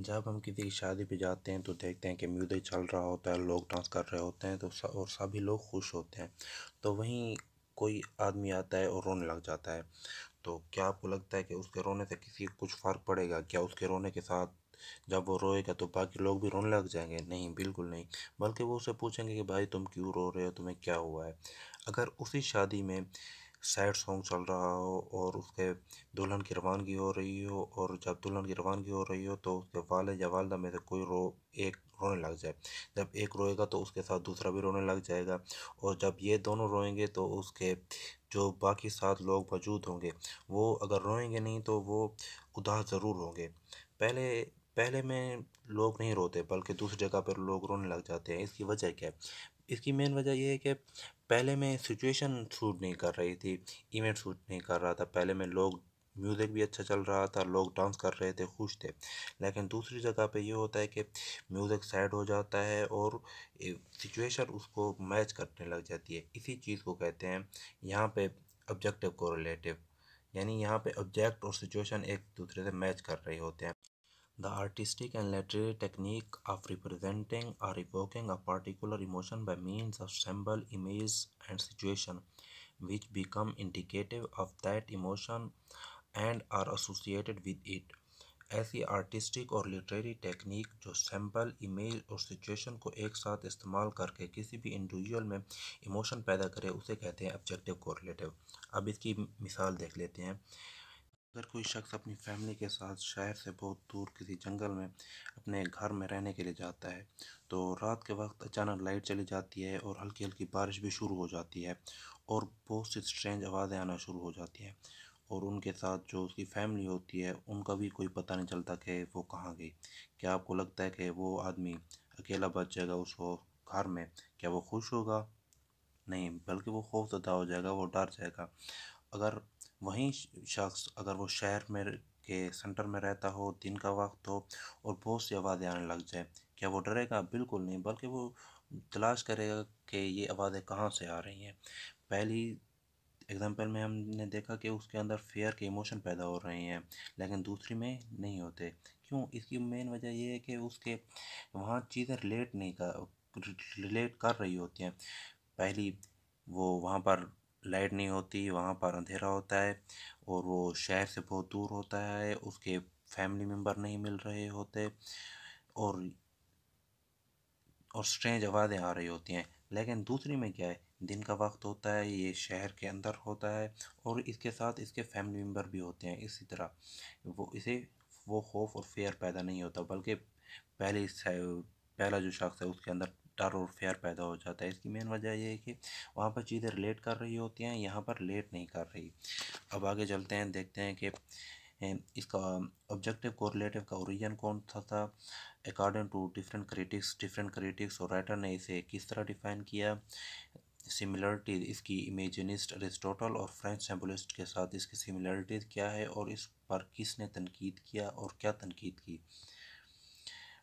जब हम किसी की शादी पे जाते हैं तो देखते हैं कि म्यूज़िक चल रहा होता है लोग डांस कर रहे होते हैं तो और सभी लोग खुश होते हैं तो वहीं कोई आदमी आता है और रोने लग जाता है तो क्या आपको लगता है कि उसके रोने से किसी को कुछ फ़र्क पड़ेगा क्या उसके रोने के साथ जब वो रोएगा तो बाकी लोग भी रोने लग जाएंगे नहीं बिल्कुल नहीं बल्कि वो उसे पूछेंगे कि भाई तुम क्यों रो रहे हो तुम्हें क्या हुआ है अगर उसी शादी में सैड सॉन्ग चल रहा हो और उसके दुल्हन की रवानगी हो रही हो और जब दुल्हन की रवानगी हो रही हो तो उसके वाले या वालदा में से कोई रो एक रोने लग जाए जब एक रोएगा तो उसके साथ दूसरा भी रोने लग जाएगा और जब ये दोनों रोएंगे तो उसके जो बाकी सात लोग मौजूद होंगे वो अगर रोएंगे नहीं तो वो उदास ज़रूर होंगे पहले पहले में लोग नहीं रोते बल्कि दूसरी जगह पर लोग रोने लग जाते हैं इसकी वजह क्या है इसकी मेन वजह यह है कि पहले मैं सिचुएशन सूट नहीं कर रही थी इवेंट सूट नहीं कर रहा था पहले मैं लोग म्यूज़िक भी अच्छा चल रहा था लोग डांस कर रहे थे खुश थे लेकिन दूसरी जगह पे ये होता है कि म्यूज़िक सैड हो जाता है और सिचुएशन उसको मैच करने लग जाती है इसी चीज़ को कहते हैं यहाँ पे ऑब्जेक्टिव को यानी यहाँ पे ऑब्जेक्ट और सिचुएशन एक दूसरे से मैच कर रहे होते हैं the artistic and literary technique of representing or evoking a particular emotion by means of symbol image and situation which become indicative of that emotion and are associated with it ऐसी artistic और literary technique जो sample image और situation को एक साथ इस्तेमाल करके किसी भी इंडिविजुअल में इमोशन पैदा करे उसे कहते हैं ऑब्जेक्टिव कोरिलेटिव अब इसकी मिसाल देख लेते हैं अगर कोई शख्स अपनी फैमिली के साथ शहर से बहुत दूर किसी जंगल में अपने घर में रहने के लिए जाता है तो रात के वक्त अचानक लाइट चली जाती है और हल्की हल्की बारिश भी शुरू हो जाती है और बहुत सी स्ट्रेंज आवाज़ें आना शुरू हो जाती हैं और उनके साथ जो उसकी फैमिली होती है उनका भी कोई पता नहीं चलता कि वो कहाँ गई क्या आपको लगता है कि वो आदमी अकेला बच जाएगा उस घर में क्या वो खुश होगा नहीं बल्कि वो खौफ जदा हो जाएगा वो डर जाएगा अगर वहीं शख्स अगर वो शहर में के सेंटर में रहता हो दिन का वक्त हो और बहुत सी आवाज़ें आने लग जाए क्या वो डरेगा बिल्कुल नहीं बल्कि वो तलाश करेगा कि ये आवाज़ें कहाँ से आ रही हैं पहली एग्जांपल में हमने देखा कि उसके अंदर फेयर के इमोशन पैदा हो रहे हैं लेकिन दूसरी में नहीं होते क्यों इसकी मेन वजह ये है कि उसके वहाँ चीज़ें रिलेट नहीं कर रिलेट कर रही होती हैं पहली वो वहाँ पर लाइट नहीं होती वहाँ पर अंधेरा होता है और वो शहर से बहुत दूर होता है उसके फैमिली मेम्बर नहीं मिल रहे होते और और स्ट्रेंज आवाज़ें आ रही होती हैं लेकिन दूसरी में क्या है दिन का वक्त होता है ये शहर के अंदर होता है और इसके साथ इसके फैमिली मेम्बर भी होते हैं इसी तरह वो इसे वो खौफ और फेयर पैदा नहीं होता बल्कि पहले पहला जो शख्स है उसके अंदर टर और फेयर पैदा हो जाता है इसकी मेन वजह यह है कि वहाँ पर चीज़ें रिलेट कर रही होती हैं यहाँ पर लेट नहीं कर रही अब आगे चलते हैं देखते हैं कि इसका ऑब्जेक्टिव कोरिलेटिव का ओरिजिन कौन था था according to different critics different critics और राइटर ने इसे किस तरह डिफाइन किया सिमिलरिटी इसकी इमेजनिस्ट अरिस्टोटल और फ्रेंच सेम्बुलिस्ट के साथ इसकी सिमिलरिटीज़ क्या है और इस पर किसने तनकीद किया और क्या तनकीद की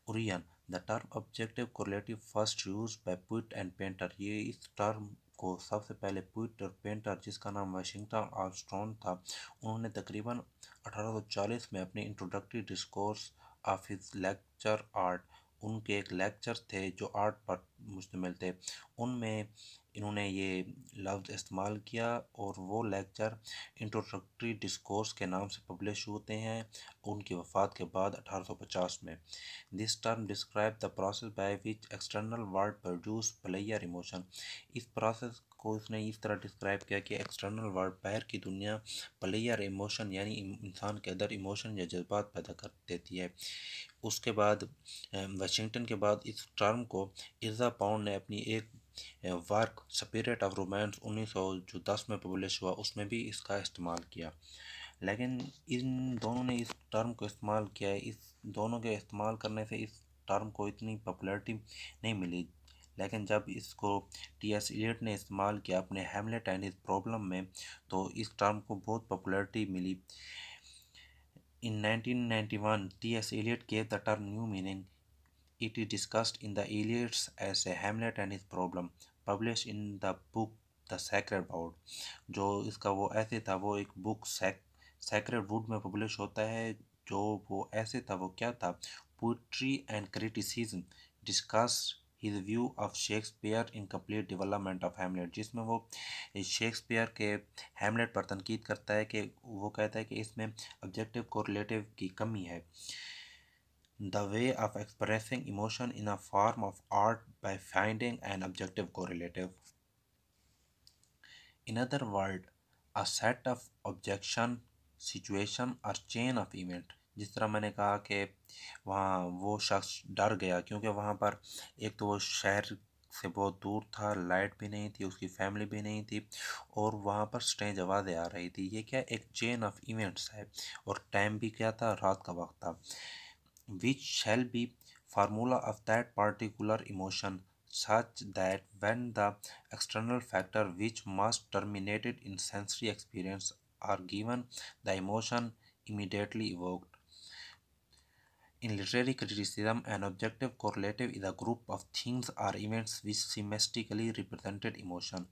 origin the term objective correlative first use by poet and painter ये इस टर्म को सबसे पहले पुइट और पेंटर जिसका नाम वाशिंगटन आर्मस्ट्रॉन्ग था उन्होंने तकरीबन 1840 में अपने introductory discourse of his lecture art उनके एक लेक्चर थे जो आर्ट पर मुश्तमिल थे उनमें इन्होंने ये लफ्ज़ इस्तेमाल किया और वो लेक्चर इंट्रोडक्टरी डिस्कोर्स के नाम से पब्लिश होते हैं उनकी वफ़ात के बाद 1850 में this term describe the process by which external world produce player emotion इस प्रोसेस को उसने इस तरह डिस्क्राइब किया कि एक्सटर्नल वर्ल्ड पैर की दुनिया प्लेयर इमोशन यानी इंसान के अंदर इमोशन या जज्बात पैदा कर देती है उसके बाद वाशिंगटन के बाद इस टर्म को इर्जा पाउंड ने अपनी एक वर्क स्पिरिट ऑफ रोमांस उन्नीस सौ जो दस में पब्लिश हुआ उसमें भी इसका इस्तेमाल किया लेकिन इन दोनों ने इस टर्म को इस्तेमाल किया है इस दोनों के इस्तेमाल करने से इस टर्म को इतनी पॉपुलरिटी नहीं मिली लेकिन जब इसको टी एस एलियट ने इस्तेमाल किया अपने हेमलेट एंड इस प्रॉब्लम में तो इस टर्म को बहुत पॉपुलरिटी मिली इन 1991 टी एस एलियट के the term new meaning It is discussed in the Iliads as a Hamlet and his problem published in the book the sacred wood जो इसका वो ऐसे था वो एक बुक सैक वुड में पब्लिश होता है जो वो ऐसे था वो क्या था poetry and criticism discuss his view of Shakespeare in complete development of Hamlet जिसमें वो शेक्सपियर के हेमलेट पर तनकीद करता है कि वो कहता है कि इसमें ऑब्जेक्टिव कोरिलेटिव की कमी है the way of expressing emotion in a form of art by finding an objective correlative. In other words, a set of objection, situation or chain of event जिस तरह मैंने कहा कि वहाँ वो शख्स डर गया क्योंकि वहाँ पर एक तो वो शहर से बहुत दूर था लाइट भी नहीं थी उसकी फैमिली भी नहीं थी और वहाँ पर स्ट्रेंज आवाज़ें आ रही थी ये क्या एक चेन ऑफ इवेंट्स है और टाइम भी क्या था रात का वक्त था which shall be formula of that particular emotion such that when the external factor which must terminate it in sensory experience are given the emotion immediately evoked in literary criticism, an objective correlative is a group of things or events which semistically represented emotion.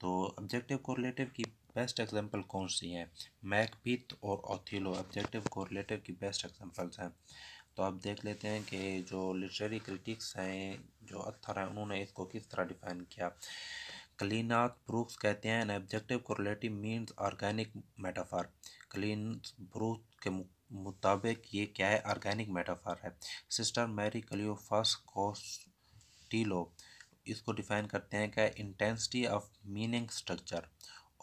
तो objective correlative की best example कौन सी हैं Macbeth और Othello objective correlative की best examples हैं तो आप देख लेते हैं कि जो लिटरेरी क्रिटिक्स हैं जो अत्थर हैं उन्होंने इसको किस तरह डिफाइन किया क्लीनाथ ब्रूक्स कहते हैं objective correlative means organic metaphor Cleanth Brook के मुताबिक ये क्या है ऑर्गेनिक मेटाफार है सिस्टर मैरी क्लियोफस कोस्टीलो इसको डिफाइन करते हैं क्या इंटेंसिटी ऑफ मीनिंग स्ट्रक्चर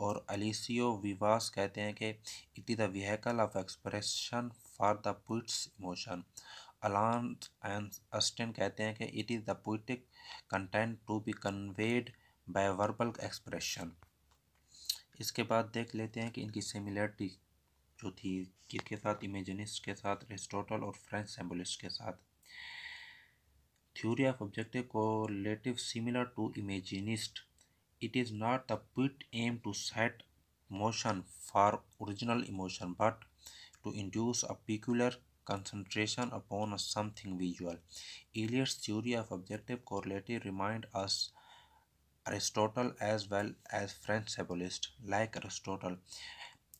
और अलीसियो विवास कहते हैं कि it is the vehicle of expression for the poet's emotion Allen and Austin कहते हैं कि it is the poetic content to be conveyed by verbal expression इसके बाद देख लेते हैं कि इनकी सिमिलरिटी जो थी किसके साथ इमेजनिस्ट के साथ एरिस्टोटल और फ्रेंच सेम्बुलिस्ट के साथ theory of objective correlative similar to imaginist it is not the poet aim to set motion for original emotion but to induce a peculiar concentration upon something visual. Eliot's theory of objective correlity remind us Aristotle as well as French symbolist. Like Aristotle,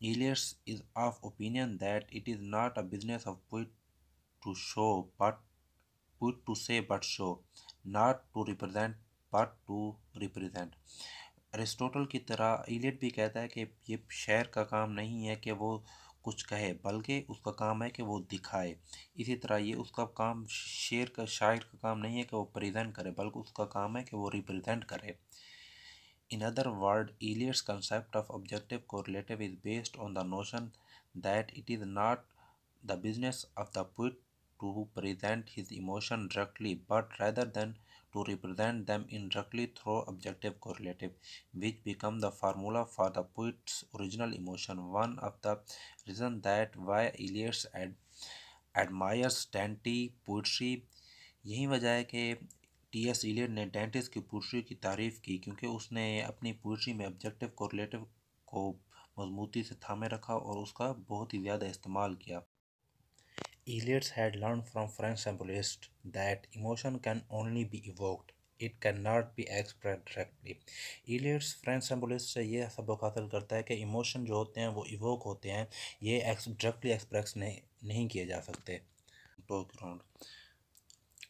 Eliot's is of opinion that it is not a business of poet to show but poet to say but show, not to represent but to represent. Aristotle की तरह Elliot भी कहता है कि ये शहर का काम नहीं है कि वो कुछ कहे बल्कि उसका काम है कि वो दिखाए इसी तरह ये उसका काम शेर का शायर का काम नहीं है कि वो प्रेजेंट करे बल्कि उसका काम है कि वो रिप्रेजेंट करे in other word Eliot's concept of objective correlative is based on the notion that it is not the business of the poet to present his emotion directly but rather than to represent them indirectly through objective correlative which become the formula for the poet's original emotion one of the reason that why elias ad admires dante poetry yahi wajah hai ke T S Eliot ने Dante's की poetry की तारीफ़ की क्योंकि उसने अपनी pottery में objective correlative को मजबूती से थामे रखा और उसका बहुत ही ज़्यादा इस्तेमाल किया Eliot had learned from French symbolists that emotion can only be evoked it can not be express directly Eliot's French से ये सबक हासिल करता है कि इमोशन जो होते हैं वो इवोक होते हैं ये डायरेक्टली एक्सप्रेस नहीं नहीं किए जा सकते two ground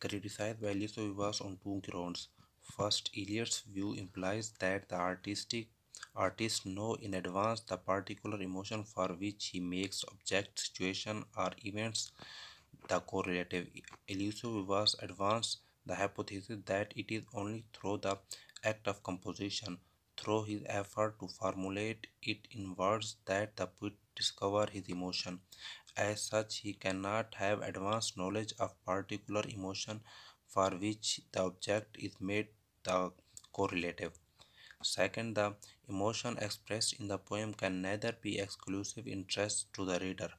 criticise values of Vivas on two grounds first Eliot's view implies that the artistic Artists know in advance the particular emotion for which he makes object, situation or events the correlative. Elusive was advanced the hypothesis that it is only through the act of composition, through his effort to formulate it in words that the poet discovers his emotion. As such, he cannot have advanced knowledge of particular emotion for which the object is made the correlative. Second, the emotion expressed in the poem can neither be exclusive interest to the reader,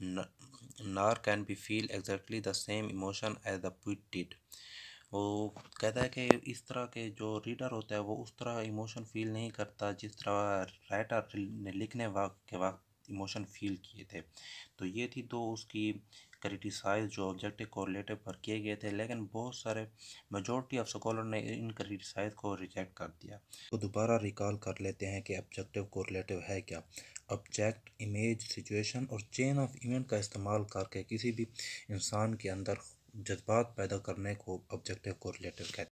nor can be feel exactly the same emotion as the poet did. वो कहता है कि इस तरह के जो reader होता है वो उस तरह इमोशन फील नहीं करता जिस तरह राइटर ने लिखने वक्त के वक्त इमोशन फील किए थे तो ये थी दो उसकी क्रिटिसाइज जो ऑब्जेक्टिव कोरिलेटिव पर किए गए थे लेकिन बहुत सारे मेजोरिटी ऑफ स्कॉलर ने इन क्रिटिसाइज को रिजेक्ट कर दिया तो दोबारा रिकॉल कर लेते हैं कि ऑब्जेक्टिव कोरिलेटिव है क्या ऑब्जेक्ट इमेज सिचुएशन और चेन ऑफ इवेंट का इस्तेमाल करके किसी भी इंसान के अंदर जज्बात पैदा करने को ऑब्जेक्टिव कोरिलेटिव कहते हैं